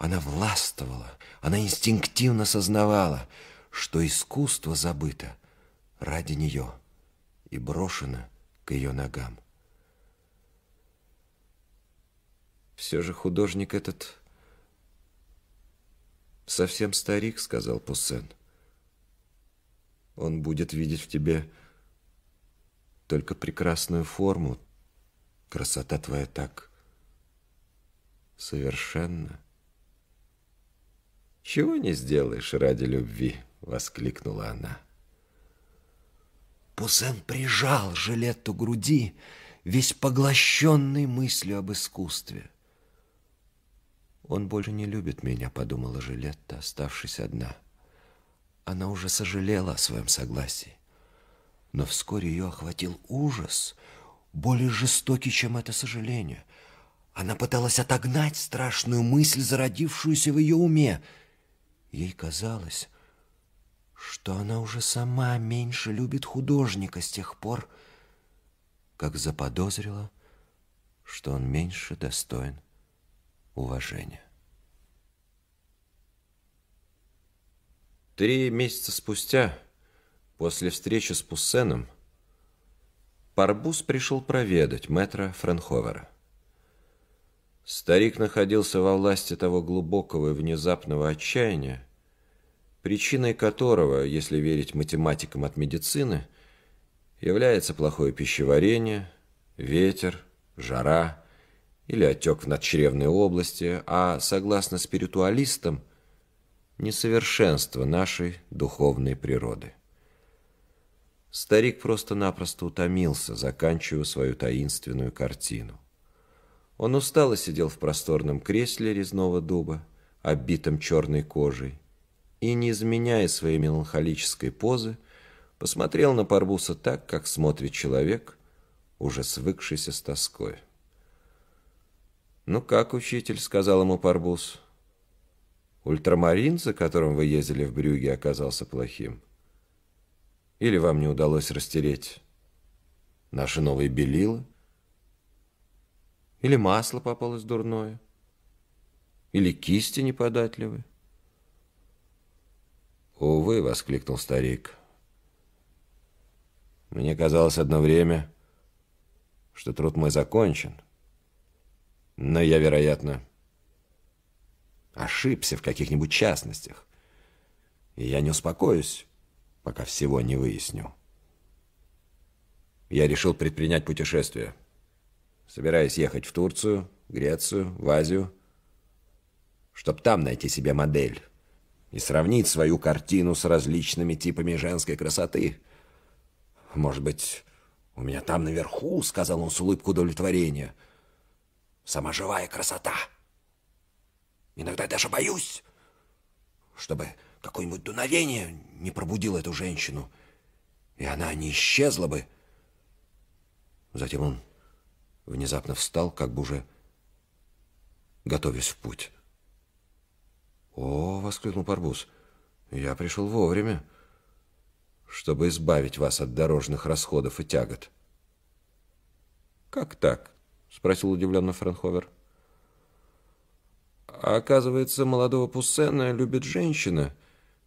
Она властвовала, она инстинктивно сознавала, что искусство забыто ради нее и брошено к ее ногам. Все же художник этот совсем старик, сказал Пуссен. Он будет видеть в тебе только прекрасную форму. Красота твоя так совершенно «Чего не сделаешь ради любви?» — воскликнула она. Пузен прижал жилет у груди, весь поглощенный мыслью об искусстве. «Он больше не любит меня», — подумала Жилетта, оставшись одна. Она уже сожалела о своем согласии. Но вскоре ее охватил ужас, более жестокий, чем это сожаление. Она пыталась отогнать страшную мысль, зародившуюся в ее уме. Ей казалось, что она уже сама меньше любит художника с тех пор, как заподозрила, что он меньше достоин уважения. Три месяца спустя, после встречи с Пуссеном, Парбус пришел проведать мэтра Франховера. Старик находился во власти того глубокого и внезапного отчаяния, причиной которого, если верить математикам от медицины, является плохое пищеварение, ветер, жара или отек в надчревной области, а, согласно спиритуалистам, несовершенство нашей духовной природы. Старик просто-напросто утомился, заканчивая свою таинственную картину – он устало сидел в просторном кресле резного дуба, обитом черной кожей, и, не изменяя своей меланхолической позы, посмотрел на Парбуса так, как смотрит человек, уже свыкшийся с тоской. «Ну как, учитель?» — сказал ему Парбус. «Ультрамарин, за которым вы ездили в Брюге, оказался плохим? Или вам не удалось растереть наши новые белила?» Или масло попалось дурное? Или кисти неподатливы? «Увы!» — воскликнул старик. «Мне казалось одно время, что труд мой закончен. Но я, вероятно, ошибся в каких-нибудь частностях. И я не успокоюсь, пока всего не выясню. Я решил предпринять путешествие». Собираюсь ехать в Турцию, Грецию, в Азию, чтобы там найти себе модель и сравнить свою картину с различными типами женской красоты. Может быть, у меня там наверху, сказал он с улыбкой удовлетворения, сама живая красота. Иногда даже боюсь, чтобы какое-нибудь дуновение не пробудило эту женщину, и она не исчезла бы. Затем он внезапно встал, как бы уже готовясь в путь. «О!» — воскликнул Парбуз. «Я пришел вовремя, чтобы избавить вас от дорожных расходов и тягот». «Как так?» — спросил удивленно Франховер. «А оказывается, молодого Пуссена любит женщина,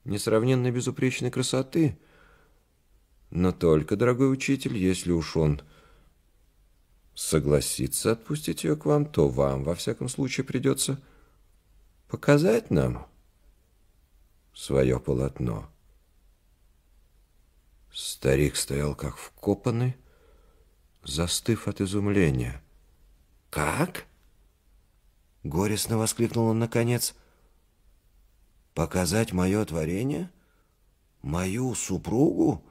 несравненно безупречной красоты. Но только, дорогой учитель, если уж он согласится отпустить ее к вам, то вам, во всяком случае, придется показать нам свое полотно. Старик стоял как вкопанный, застыв от изумления. «Как?» — горестно воскликнул он наконец. «Показать мое творение? Мою супругу?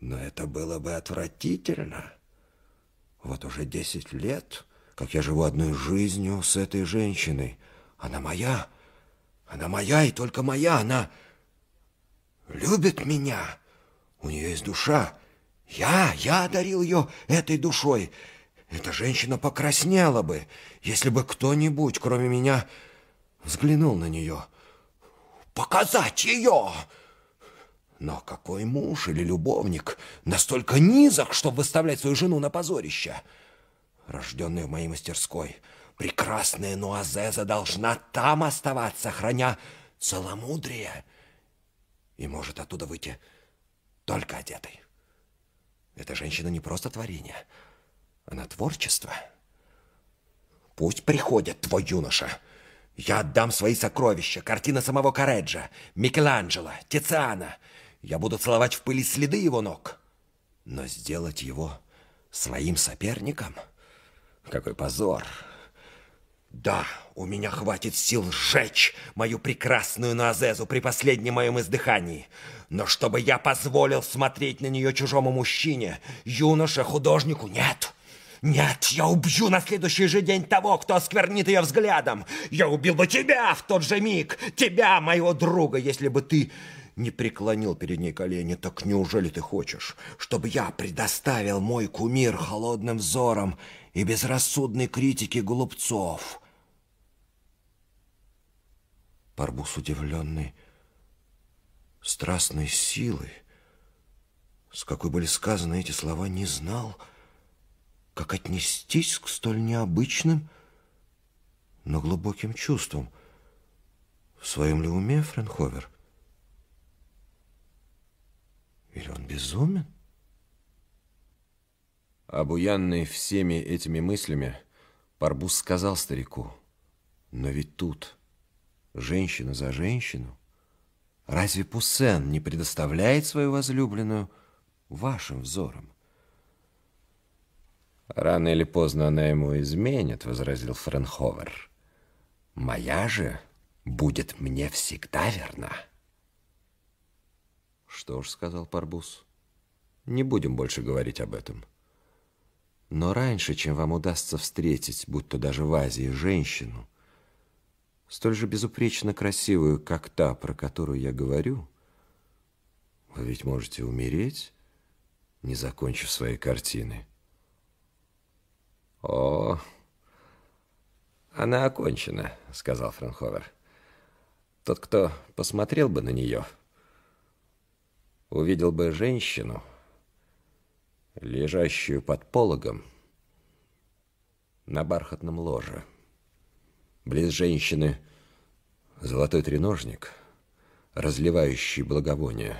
Но это было бы отвратительно!» Вот уже десять лет, как я живу одной жизнью с этой женщиной. Она моя, она моя и только моя, она любит меня. У нее есть душа. Я, я одарил ее этой душой. Эта женщина покраснела бы, если бы кто-нибудь, кроме меня, взглянул на нее. «Показать ее!» Но какой муж или любовник настолько низок, чтобы выставлять свою жену на позорище? Рожденная в моей мастерской, прекрасная Нуазеза должна там оставаться, храня целомудрие, и может оттуда выйти только одетой. Эта женщина не просто творение, она творчество. Пусть приходит твой юноша, я отдам свои сокровища, картины самого Кареджа, Микеланджело, Тициана — я буду целовать в пыли следы его ног. Но сделать его своим соперником? Какой позор! Да, у меня хватит сил сжечь мою прекрасную Назезу при последнем моем издыхании. Но чтобы я позволил смотреть на нее чужому мужчине, юноше, художнику, нет. Нет, я убью на следующий же день того, кто осквернит ее взглядом. Я убил бы тебя в тот же миг, тебя, моего друга, если бы ты не преклонил перед ней колени. Так неужели ты хочешь, чтобы я предоставил мой кумир холодным взором и безрассудной критике голубцов? Парбус удивленный страстной силой, с какой были сказаны эти слова, не знал, как отнестись к столь необычным, но глубоким чувствам. В своем ли уме Френховер безумен? Обуянный всеми этими мыслями, Парбус сказал старику, «Но ведь тут женщина за женщину. Разве Пуссен не предоставляет свою возлюбленную вашим взором?» «Рано или поздно она ему изменит», — возразил Френховер. «Моя же будет мне всегда верна». «Что ж», — сказал Парбус? Не будем больше говорить об этом. Но раньше, чем вам удастся встретить, будь то даже в Азии, женщину, столь же безупречно красивую, как та, про которую я говорю, вы ведь можете умереть, не закончив своей картины. О, она окончена, сказал Франховер. Тот, кто посмотрел бы на нее, увидел бы женщину, лежащую под пологом на бархатном ложе. Близ женщины золотой треножник, разливающий благовоние.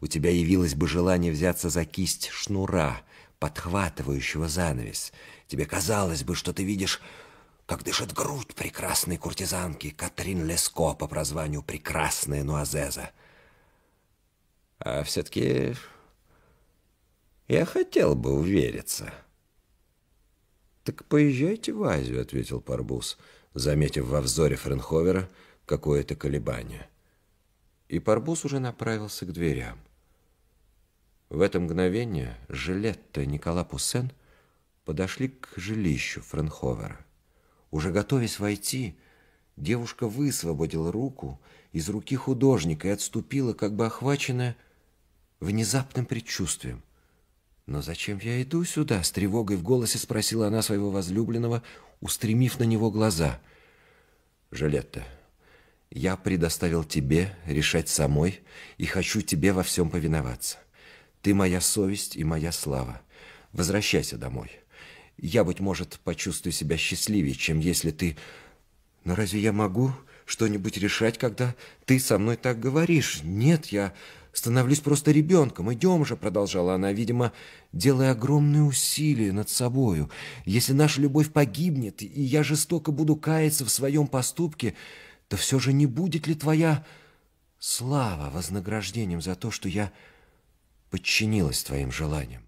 У тебя явилось бы желание взяться за кисть шнура, подхватывающего занавес. Тебе казалось бы, что ты видишь, как дышит грудь прекрасной куртизанки Катрин Леско по прозванию «Прекрасная Нуазеза». А все-таки я хотел бы увериться». «Так поезжайте в Азию», — ответил Парбуз, заметив во взоре Френховера какое-то колебание. И Парбуз уже направился к дверям. В это мгновение Жилетта и Никола Пуссен подошли к жилищу Френховера. Уже готовясь войти, девушка высвободила руку из руки художника и отступила, как бы охваченная внезапным предчувствием. «Но зачем я иду сюда?» — с тревогой в голосе спросила она своего возлюбленного, устремив на него глаза. «Жилетта, я предоставил тебе решать самой и хочу тебе во всем повиноваться. Ты моя совесть и моя слава. Возвращайся домой. Я, быть может, почувствую себя счастливее, чем если ты... Но разве я могу что-нибудь решать, когда ты со мной так говоришь? Нет, я становлюсь просто ребенком. Идем же», — продолжала она, видимо, делая огромные усилия над собою. «Если наша любовь погибнет, и я жестоко буду каяться в своем поступке, то все же не будет ли твоя слава вознаграждением за то, что я подчинилась твоим желаниям?»